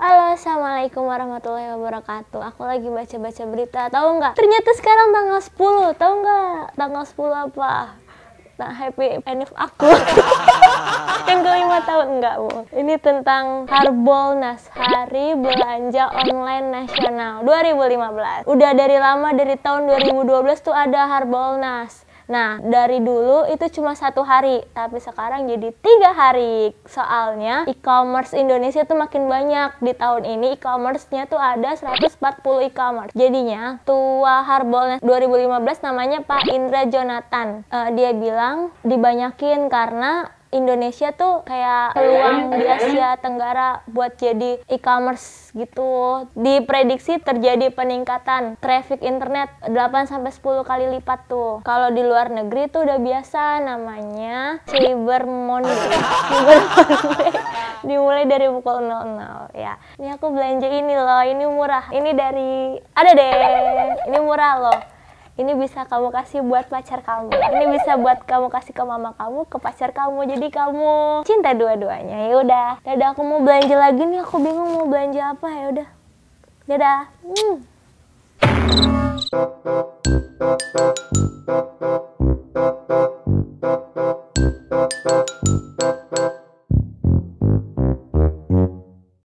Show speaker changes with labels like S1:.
S1: Halo, Assalamualaikum warahmatullahi wabarakatuh. Aku lagi baca-baca berita, tahu nggak? Ternyata sekarang tanggal 10, tahu nggak? Tanggal 10 apa? Nah, happy anniversary aku. yang kelima tahun enggak, Bu. Ini tentang Harbolnas, Hari Belanja Online Nasional 2015. Udah dari lama dari tahun 2012 tuh ada Harbolnas Nah, dari dulu itu cuma satu hari, tapi sekarang jadi tiga hari. Soalnya e-commerce Indonesia tuh makin banyak. Di tahun ini e-commerce-nya tuh ada 140 e-commerce. Jadinya, tua Harbolnas 2015 namanya Pak Indra Jonathan. Uh, dia bilang dibanyakin karena Indonesia tuh kayak peluang di Asia Tenggara buat jadi e-commerce gitu. Diprediksi terjadi peningkatan traffic internet 8 sampai 10 kali lipat tuh. Kalau di luar negeri tuh udah biasa namanya Cyber Monday. Cyber dimulai dari pukul 00 ya. Ini aku belanja ini loh, ini murah. Ini dari ada deh. Ini murah loh ini bisa kamu kasih buat pacar kamu ini bisa buat kamu kasih ke mama kamu ke pacar kamu jadi kamu cinta dua-duanya ya udah dadah aku mau belanja lagi nih aku bingung mau belanja apa ya udah dadah hmm.